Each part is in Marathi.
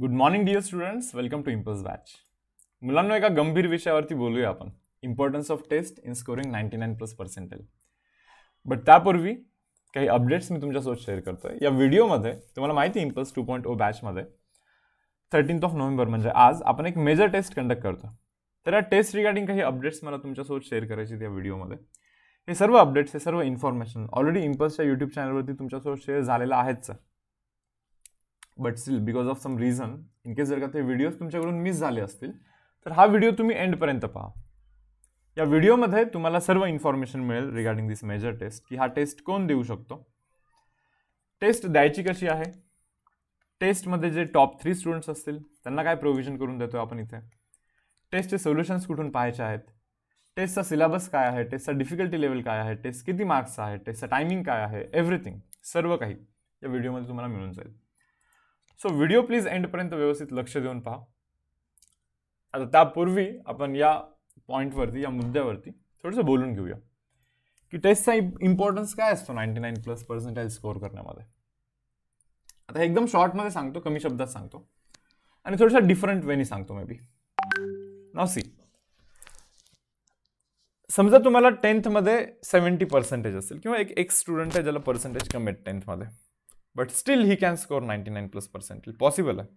good morning dear students welcome to Impulse batch मुलांना एका गंभीर विषयावरती बोलूया आपण importance of test in scoring ninety nine plus percentile but त्यापूर्वी काही अपडेट्स मी तुमच्यासोबत शेअर करतो आहे या व्हिडिओमध्ये तुम्हाला माहिती आहे इम्पल्स टू पॉईंट ओ बॅचमध्ये थर्टीन्थ ऑफ नोव्हेंबर म्हणजे आज आपण एक मेजर टेस्ट कंडक्ट करतो तर या टेस्ट रिगार्डिंग काही अपडेट्स मला तुमच्यासोबत शेअर करायचे या व्हिडिओमध्ये हे सर्व अपडेट्स हे सर्व इन्फॉर्मेशन ऑलरेडी इम्पल्सच्या यूट्यूब चॅनलवरती तुमच्यासोबत शेअर झालेलं आहेच but still because of some reason in case जर का ते व्हिडिओज तुमच्याकडून मिस झाले असतील तर हा व्हिडिओ तुम्ही एंडपर्यंत पहा या व्हिडिओमध्ये तुम्हाला सर्व इन्फॉर्मेशन मिळेल रिगार्डिंग दिस मेजर टेस्ट की हा टेस्ट कोण देऊ शकतो टेस्ट द्यायची कशी आहे टेस्टमध्ये जे टॉप थ्री स्टुडंट्स असतील त्यांना काय प्रोव्हिजन करून देतो आपण इथे टेस्टचे सोल्युशन्स कुठून पाहायचे आहेत टेस्टचा सिलेबस काय आहे टेस्टचा डिफिकल्टी लेवल काय आहे टेस्ट किती मार्क्स आहे टेस्टचा टायमिंग काय आहे एव्हरीथिंग सर्व काही या व्हिडिओमध्ये तुम्हाला मिळून जाईल सो व्हिडिओ प्लीज एंडपर्यंत व्यवस्थित लक्ष देऊन पहा आता त्यापूर्वी आपण या पॉईंटवरती या मुद्द्यावरती थोडंसं बोलून घेऊया की टेस्टचा इम्पॉर्टन्स काय असतो ninety nine plus percentile score करण्यामध्ये आता एकदम शॉर्टमध्ये सांगतो कमी शब्दात सांगतो आणि थोडंसं डिफरंट वेनी सांगतो मे बी नाव सी समजा तुम्हाला टेन्थमध्ये सेवन्टी पर्सेंटेज असेल किंवा एक एक स्टुडंट आहे ज्याला पर्सेंटेज कमी आहेत टेन्थमध्ये but still he can score ninety nine plus percent possible आहे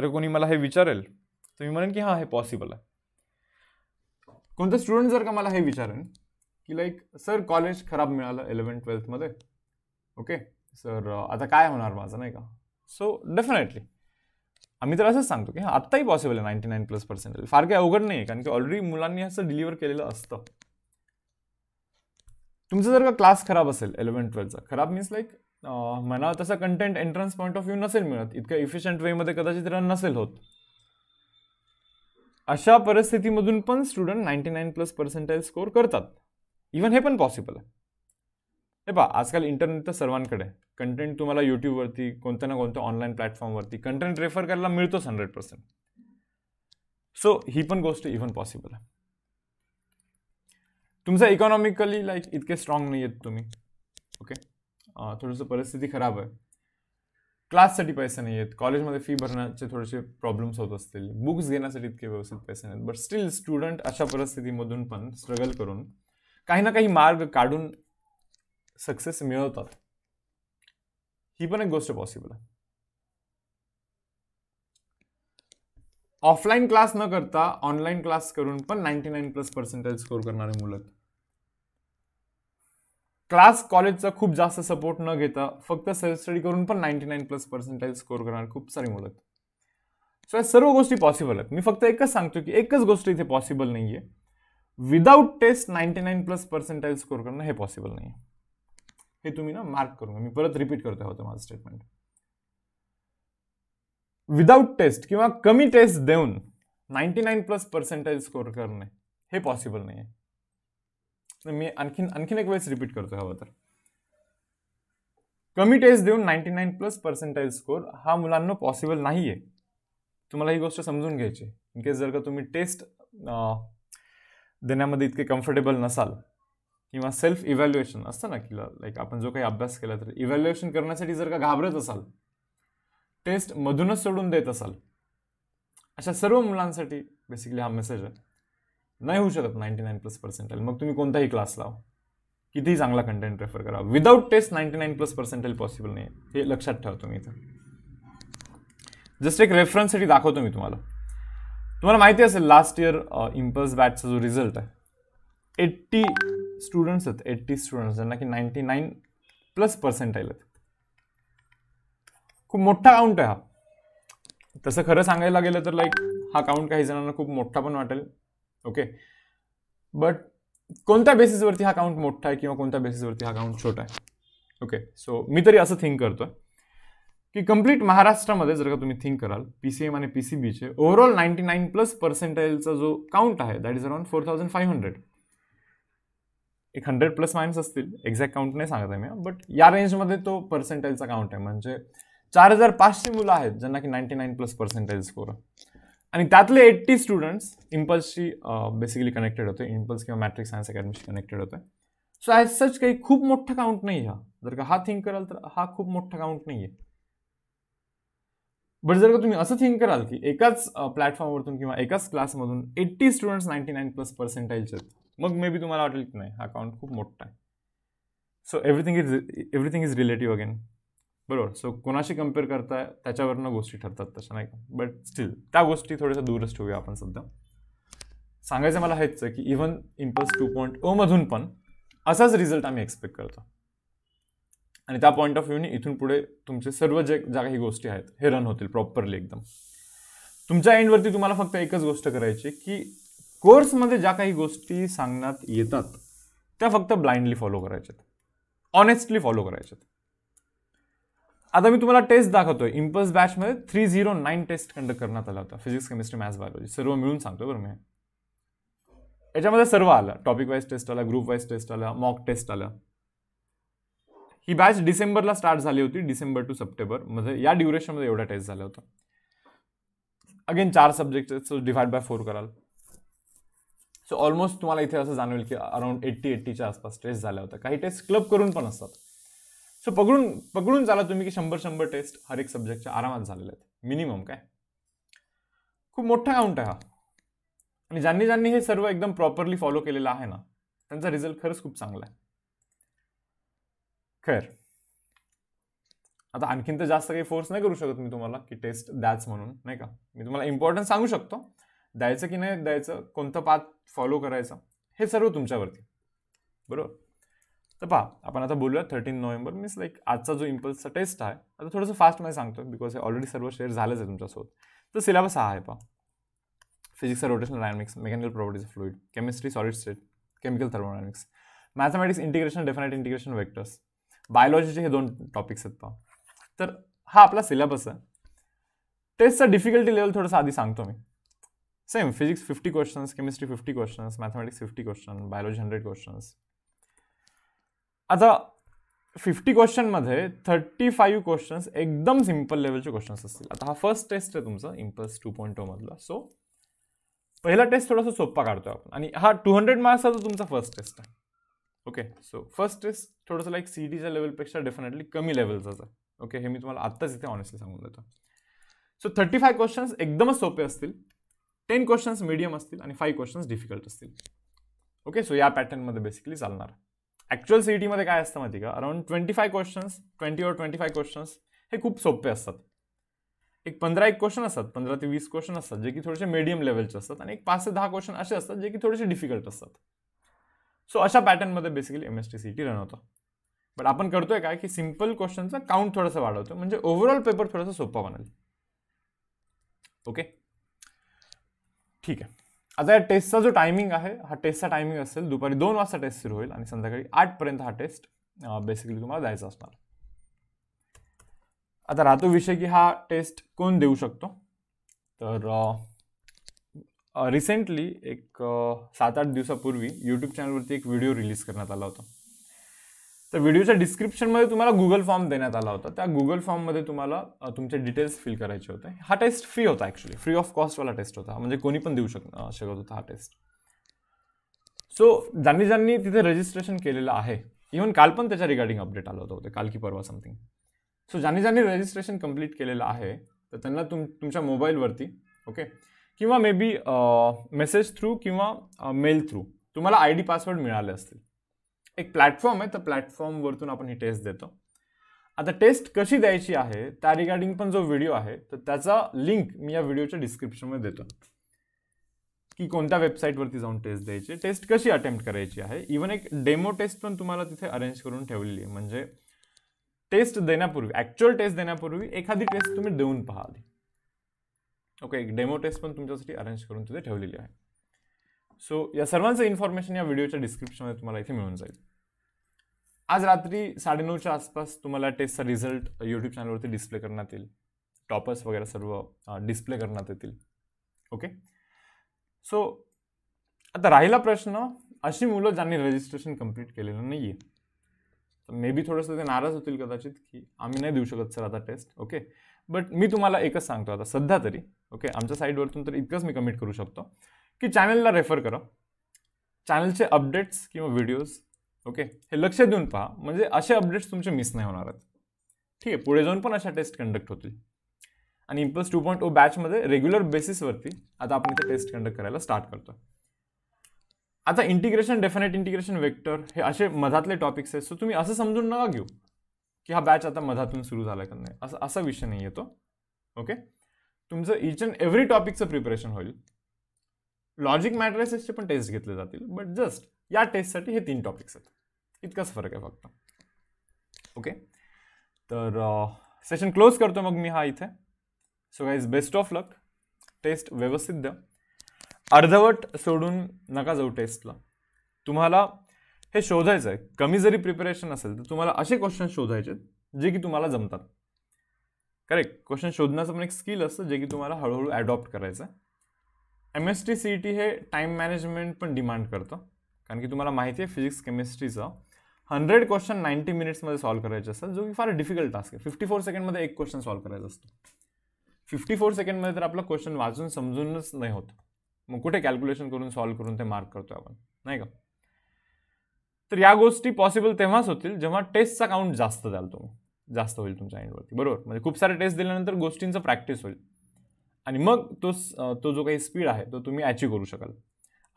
जर कोणी मला हे विचारेल तर मी म्हणेन की हां हे पॉसिबल आहे कोणता स्टुडंट जर का मला हे विचारेन की लाईक सर कॉलेज खराब मिळालं इलेवन ट्वेल्थमध्ये ओके सर आता काय होणार माझं नाही का सो डेफिनेटली आम्ही तर असंच सांगतो की हां आत्ताही पॉसिबल आहे नाईन्टी नाईन प्लस पर्सेंट फार काही अवघड नाही आहे कारण की ऑलरेडी मुलांनी असं डिलिव्हर केलेलं असतं तुमचं जर का क्लास खराब असेल इलेवन ट्वेल्थचा खराब मीन्स लाईक मला तसा content entrance point of view नसेल मिळत इतक्या इफिशियंट वेमध्ये कदाचित रन नसेल होत अशा परिस्थितीमधून पण student ninety nine plus percentage score करतात इवन हे पण पॉसिबल आहे हे पहा आजकाल इंटरनेट तर सर्वांकडे कंटेंट तुम्हाला यूट्यूबवरती कोणत्या ना कोणत्या ऑनलाईन प्लॅटफॉर्मवरती कंटेंट रेफर करायला मिळतोच हंड्रेड पर्सेंट सो ही पण गोष्ट इव्हन पॉसिबल आहे तुमचं इकॉनॉमिकली लाईक इतके स्ट्रॉंग नाही आहेत तुम्ही ओके थोडंसं परिस्थिती खराब आहे क्लाससाठी पैसे नाही आहेत कॉलेजमध्ये फी भरण्याचे थोडेसे प्रॉब्लेम्स होत असतील बुक्स घेण्यासाठी इतके व्यवस्थित पैसे नाहीत बट स्टील स्टुडंट अशा परिस्थितीमधून पण स्ट्रगल करून काही ना काही मार्ग काढून सक्सेस मिळवतात ही पण एक गोष्ट पॉसिबल आहे ऑफलाईन क्लास न करता ऑनलाईन क्लास करून पण ninety nine plus percentage score करणारे मुलं क्लास कॉलेजचा खूप जास्त सपोर्ट न घेता फक्त सेल्फ स्टडी करून पण ninety nine plus percentage score करणार खूप सारी मुलं सो या सर्व गोष्टी पॉसिबल आहेत मी फक्त एकच सांगतो की एकच गोष्ट इथे पॉसिबल नाही आहे without test ninety nine plus percentage score करणं हे पॉसिबल नाही हे तुम्ही ना मार्क करून मी परत रिपीट करतो होतं माझं स्टेटमेंट विदाऊट टेस्ट किंवा कमी टेस्ट देऊन ninety nine plus percentage score करणे हे पॉसिबल नाही आहे मी आणखीन आणखीन एक वेळेस रिपीट करतो हवं तर कमी टेस्ट देऊन ninety nine plus percentile score हा मुलांना पॉसिबल नाही आहे तुम्हाला ही गोष्ट समजून घ्यायची इन केस जर का तुम्ही टेस्ट देण्यामध्ये इतके कम्फर्टेबल नसाल किंवा सेल्फ इव्हॅल्युएशन असतं ना की लाईक आपण जो काही अभ्यास केला तर इव्हॅल्युएशन करण्यासाठी जर का घाबरत असाल टेस्ट मधूनच सोडून देत असाल अशा सर्व मुलांसाठी बेसिकली हा मेसेज आहे नाही होऊ शकत नाईन्टी नाईन प्लस पर्सेंटेल मग तुम्ही कोणताही क्लास लाव कितीही चांगला कंटेंट रेफर करा without test ninety nine plus percentile possible नाही हे लक्षात ठेवा तुम्ही इथं जस्ट एक रेफरन्ससाठी दाखवतो मी तुम्हाला तुम्हाला माहिती असेल लास्ट इयर इम्पल्स बॅचचा जो रिझल्ट आहे एट्टी स्टुडंट्स आहेत एट्टी स्टुडंट्स ज्यांना की नाईन्टी नाईन प्लस पर्सेंटाईल आहेत खूप मोठा काउंट आहे हा तसं खरं सांगायला गेलं तर लाईक हा काउंट काही जणांना खूप मोठा पण वाटेल ओके बट कोणत्या बेसिसवरती हा काउंट मोठा आहे किंवा कोणत्या बेसिसवरती हा काउंट छोटा आहे ओके सो मी तरी असं थिंक करतो की कंप्लीट महाराष्ट्रामध्ये जर का तुम्ही थिंक कराल पी सी एम आणि पी सी बीचे ओव्हरऑल नाईन्टी नाईन प्लस पर्सेंटेजचा जो काउंट आहे that is around four thousand five hundred एक हंड्रेड प्लस मायनस असतील एक्झॅक्ट काउंट नाही सांगत आहे मी बट या रेंजमध्ये तो पर्सेंटेजचा काउंट आहे म्हणजे चार हजार पाचशे मुलं आहेत ज्यांना की ninety nine plus percentage score आणि त्यातले एट्टी स्टुडंट्स इम्पल्सशी बेसिकली कनेक्टेड होते इम्पल्स किंवा मॅट्रिक सायन्स अकॅडमीशी कनेक्टेड होते सो ॲज सच काही खूप मोठं काउंट नाही हा जर का हा थिंक कराल तर हा खूप मोठा काउंट नाही आहे बट जर का तुम्ही असं थिंक कराल की एकाच प्लॅटफॉर्मवरून किंवा एकाच क्लासमधून eighty students ninety nine plus percentage आहेत मग मे बी तुम्हाला वाटेल की नाही हा काउंट खूप मोठा आहे so everything is everything is relative again बरोबर सो कोणाशी कम्पेअर करताय त्याच्यावरनं गोष्टी ठरतात तशा नाही का बट स्टील त्या गोष्टी थोड्याशा दूरच ठेवूया आपण सध्या सांगायचं मला हेच आहे की इव्हन इम्पल्स टू पॉईंट मधून पण असाच रिझल्ट आम्ही एक्सपेक्ट करतो आणि त्या पॉईंट ऑफ व्ह्यूने इथून पुढे तुमचे सर्व जे ज्या काही गोष्टी आहेत हे रन होतील प्रॉपरली एकदम तुमच्या एंडवरती तुम्हाला फक्त एकच गोष्ट करायची की कोर्समध्ये ज्या काही गोष्टी सांगण्यात येतात त्या फक्त ब्लाइंडली फॉलो करायच्यात ऑनेस्टली फॉलो करायच्यात आता मी तुम्हाला टेस्ट दाखवतोय इम्पल्स बॅचमध्ये three zero nine test conduct करण्यात आला होता फिजिक्स केमिस्ट्री मॅथ्स बायोलॉजी सर्व मिळून सांगतो बरं मी याच्यामध्ये सर्व आलं टॉपिक वाईज टेस्ट आला ग्रुप वाईज टेस्ट आला मॉक टेस्ट आलं ही बॅच डिसेंबरला स्टार्ट झाली होती डिसेंबर टू सप्टेंबर म्हणजे मध्ये या ड्युरेशनमध्ये एवढा टेस्ट झाला होता अगेन चार subject so divide by four कराल सो ऑलमोस्ट तुम्हाला इथे असं जाणवेल की अराउंड एट्टी एट्टीच्या आसपास टेस्ट झाल्या होत्या काही टेस्ट क्लब करून पण असतात सो पकडून पकडून चाला तुम्ही की शंभर शंभर टेस्ट हर एक सब्जेक्टच्या आरामात झालेल्या आहेत मिनिमम काय खूप मोठा काउंट आहे हा आणि ज्यांनी ज्यांनी हे सर्व एकदम प्रॉपरली फॉलो केलेलं आहे ना त्यांचा रिझल्ट खरंच खूप चांगला आहे खैर आता आणखीन तर जास्त काही फोर्स नाही करू शकत मी तुम्हाला की टेस्ट द्याच म्हणून नाही का मी तुम्हाला इम्पॉर्टन्स सांगू शकतो द्यायचं की नाही द्यायचं कोणतं पाथ फॉलो करायचं हे सर्व तुमच्यावरती बरोबर तर पहा आपण आता बोलूया थर्टीन नोव्हेंबर मीन्स लाईक आजचा जो इम्पल्सचा टेस्ट आहे आता थोडंसं फास्टमध्ये सांगतो बिकॉज हे ऑलरेडी सर्व शेअर झालंच आहे तुमच्यासोबत तर सिलेबस हा आहे पहा physics rotational dynamics mechanical properties of fluid chemistry solid state chemical thermodynamics mathematics integration definite integration vectors बायोलॉजीचे हे दोन टॉपिक्स आहेत पहा तर हा आपला सिलेबस आहे टेस्टचा डिफिकल्टी लेवल थोडंसं आधी सांगतो मी same physics fifty questions chemistry fifty questions mathematics fifty question biology hundred questions आता फिफ्टी क्वेश्चनमध्ये थर्टी फाईव्ह क्वेश्चन्स एकदम सिम्पल लेवलचे क्वेश्चन्स असतील आता हा फर्स्ट टेस्ट आहे तुमचा इम्पल्स टू पॉईंट टूमधला सो पहिला टेस्ट थोडासा सोपा काढतो आपण आणि हा टू हंड्रेड मार्क्सचा तुमचा फर्स्ट टेस्ट आहे ओके सो फर्स्ट टेस्ट थोडंसं लाईक सी डीच्या लेवलपेक्षा डेफिनेटली कमी लेवलचाच आहे ओके हे मी तुम्हाला आत्ताच इथे ऑनेस्टली सांगून देतो सो थर्टी फाय क्वेश्चन्स एकदमच सोपे असतील टेन क्वेश्चन्स मिडियम असतील आणि फाईव्ह क्वेश्चन्स डिफिकल्ट असतील ओके सो या पॅटर्नमध्ये बेसिकली चालणार आहे ॲक्च्युअल सी ई काय असतं माहिती का around twenty five questions twenty or twenty five questions हे खूप सोपे असतात एक पंधरा एक क्वेश्चन असतात पंधरा ते वीस क्वेश्चन असतात जे की थोडेसे मिडियम लेवलचे असतात आणि एक पाच ते दहा क्वेश्चन असे असतात जे की थोडेसे डिफिकल्ट असतात सो अशा पॅटर्नमध्ये basically M S T C T run होतं बट आपण करतोय काय की सिम्पल क्वेश्चनचा काउंट थोडासा वाढवतो म्हणजे ओव्हरऑल पेपर थोडासा सोपा बनेल ओके ठीक आहे आता या टेस्टचा जो टायमिंग आहे हा टेस्टचा टायमिंग असेल दुपारी दोन वाजता टेस्ट सुरू होईल आणि संध्याकाळी आठपर्यंत हा टेस्ट बेसिकली तुम्हाला द्यायचा असणार आता राहतो विषय की हा टेस्ट कोण देऊ शकतो तर रिसेंटली एक सात आठ दिवसापूर्वी यूट्यूब चॅनलवरती एक व्हिडिओ रिलीज करण्यात आला होता तर व्हिडिओच्या डिस्क्रिप्शनमध्ये तुम्हाला गुगल फॉर्म देण्यात आला होता त्या गुगल फॉर्ममध्ये तुम्हाला तुमचे डिटेल्स फिल करायचे होते हा टेस्ट फ्री होता ॲक्च्युली फ्री ऑफ कॉस्टवाला टेस्ट होता म्हणजे कोणी पण देऊ शक शकत होता हा टेस्ट सो ज्यांनी ज्यांनी तिथे रजिस्ट्रेशन केलेलं आहे इव्हन काल पण त्याच्या रिगार्डिंग अपडेट आलं होतं काल की परवा समथिंग सो ज्यांनी ज्यांनी रजिस्ट्रेशन कम्प्लीट केलेलं आहे तर त्यांना तुम तुमच्या मोबाईलवरती ओके किंवा मे बी मेसेज थ्रू किंवा मेल थ्रू तुम्हाला आय डी पासवर्ड मिळाले असतील एक प्लॅटफॉर्म आहे त्या प्लॅटफॉर्मवरतून आपण ही टेस्ट देतो आता टेस्ट कशी द्यायची आहे त्या रिगार्डिंग पण जो व्हिडिओ आहे तर त्याचा लिंक मी या व्हिडिओच्या मध्ये देतो की कोणत्या वेबसाईटवरती जाऊन टेस्ट द्यायची टेस्ट कशी अटेम्प्ट करायची आहे इवन एक डेमो टेस्ट पण तुम्हाला तिथे अरेंज करून ठेवलेली आहे म्हणजे टेस्ट देण्यापूर्वी ऍक्च्युअल टेस्ट देण्यापूर्वी एखादी टेस्ट तुम्ही देऊन पहा ओके एक डेमो टेस्ट पण तुमच्यासाठी अरेंज करून तिथे ठेवलेली आहे सो या सर्वांचं इन्फॉर्मेशन या व्हिडिओच्या डिस्क्रिप्शनमध्ये तुम्हाला इथे मिळून जाईल आज रात्री साडेनऊच्या आसपास तुम्हाला टेस्टचा रिझल्ट यूट्यूब चॅनलवरती डिस्प्ले करण्यात येईल टॉपर्स वगैरे सर्व डिस्प्ले करण्यात येतील ओके सो आता राहिला प्रश्न अशी मुलं ज्यांनी रजिस्ट्रेशन कंप्लीट केलेलं नाही आहे तर मे बी थोडंसं ते नाराज होतील कदाचित की आम्ही नाही देऊ शकत सर आता टेस्ट ओके बट मी तुम्हाला एकच सांगतो आता सध्या तरी ओके आमच्या साईडवरतून तर इतकंच मी कमिट करू शकतो की चॅनलला रेफर करा चॅनलचे अपडेट्स किंवा व्हिडिओज ओके हे लक्ष देऊन पहा म्हणजे असे अपडेट्स तुमचे मिस नाही होणार आहेत ठीक आहे पुढे जाऊन पण अशा टेस्ट कंडक्ट होतील आणि इम्पल्स टू पॉईंट ओ बॅचमध्ये रेग्युलर बेसिसवरती आता आपण ते टेस्ट कंडक्ट करायला स्टार्ट करतो आता इंटिग्रेशन डेफिनेट इंटिग्रेशन वेक्टर हे असे मधातले टॉपिक्स आहेत सो तुम्ही असं समजून नका घेऊ की हा बॅच आता मधातून सुरू झाला का नाही असं असा विषय नाही येतो ओके तुमचं इच अँड एव्हरी टॉपिकचं प्रिपरेशन होईल लॉजिक मॅट्रेसेसचे पण टेस्ट घेतले जातील बट जस्ट या टेस्टसाठी हे तीन टॉपिक्स आहेत इतकाच फरक आहे फक्त ओके तर सेशन क्लोज करतो मग मी हा इथे so guys best of luck test व्यवस्थित द्या अर्धवट सोडून नका जाऊ टेस्टला तुम्हाला हे शोधायचं आहे कमी जरी प्रिपरेशन असेल तर तुम्हाला असे क्वेश्चन शोधायचे जे की तुम्हाला जमतात करेक्ट क्वेश्चन शोधण्याचं पण एक स्किल असतं जे की तुम्हाला हळूहळू ॲडॉप्ट करायचं आहे M S T C E T हे टाईम मॅनेजमेंट पण डिमांड करतं कारण की तुम्हाला माहिती आहे फिजिक्स केमिस्ट्रीचं हंड्रेड क्वेश्चन नाईन्टी मिनिट्समध्ये सॉल्व करायचे असतात जो की फार डिफिकल्ट टास्क आहे फिफ्टी फोर सेकंडमध्ये एक क्वेश्चन सॉल्व करायचा असतो फिफ्टी फोर सेकंडमध्ये तर आपलं क्वेश्चन वाचून समजूनच नाही होत मग कुठे कॅल्क्युलेशन करून सॉल्व करून ते मार्क करतो आपण नाही का तर या गोष्टी पॉसिबल तेव्हाच होतील जेव्हा टेस्टचा काउंट जास्त द्याल तुम्ही जास्त होईल तुमच्या एंडवरती बरोबर म्हणजे खूप सारे टेस्ट दिल्यानंतर गोष्टींचं प्रॅक्टिस होईल आणि मग तो तो जो काही स्पीड आहे तो तुम्ही अचीव्ह करू शकाल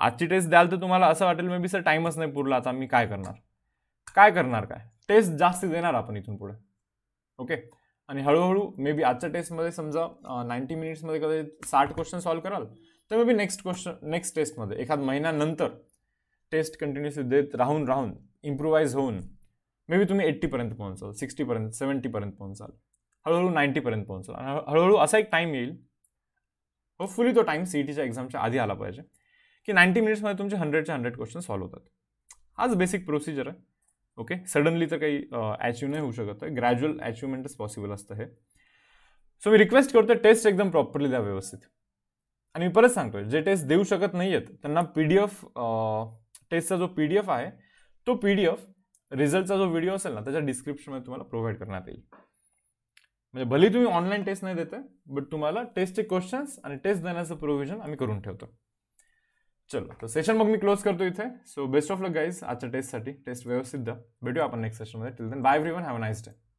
आजची टेस्ट द्याल तर तुम्हाला असं वाटेल मे बी सर टाईमच नाही पुरला आता मी काय करणार काय करणार काय टेस्ट जास्त देणार आपण इथून पुढे ओके आणि हळूहळू मे बी आजच्या टेस्टमध्ये समजा नाईन्टी मिनिट्समध्ये कधी साठ क्वेश्चन सॉल्व्ह कराल तर मे बी नेक्स्ट क्वेश्चन नेक्स्ट टेस्टमध्ये एखाद महिन्यानंतर टेस्ट कंटिन्युअसली देत राहून राहून इम्प्रुवाईज होऊन मे बी तुम्ही एट्टीपर्यंत पोहोचाल सिक्स्टीपर्यंत सेवन्टीपर्यंत पोहोचाल हळूहळू नाईन्टीपर्यंत पोहोचाल हळूहळू असा एक टाईम येईल फुली तो टाइम सी टीच्या एक्झामच्या आधी आला पाहिजे की नाईन्टी मिनिट्समध्ये तुमचे हंड्रेडच्या हंड्रेड क्वेश्चन सॉल्व्ह होतात हाच बेसिक प्रोसिजर आहे ओके सडनली तर काही अचीव नाही होऊ शकत आहे ग्रॅज्युअल अचीवमेंटच पॉसिबल असतं हे सो मी रिक्वेस्ट करतो टेस्ट एकदम प्रॉपरली द्या व्यवस्थित आणि मी परत सांगतोय जे टेस्ट देऊ शकत नाही आहेत त्यांना पी डी एफ टेस्टचा जो पी डी एफ आहे तो पी डी एफ रिझल्टचा जो व्हिडिओ असेल ना त्याच्या डिस्क्रिप्शनमध्ये तुम्हाला प्रोव्हाइड करण्यात येईल म्हणजे भले तुम्ही ऑनलाईन टेस्ट नाही देते बट तुम्हाला टेस्टचे क्वेश्चन्स आणि टेस्ट देण्याचं प्रोव्हिजन आम्ही करून ठेवतो चलो तर सेशन मग मी क्लोज करतो इथे so best of luck guys आजच्या टेस्टसाठी टेस्ट व्यवस्थित द्या भेटू आपण नेक्स्ट सेशनमध्ये till then bye everyone have a nice day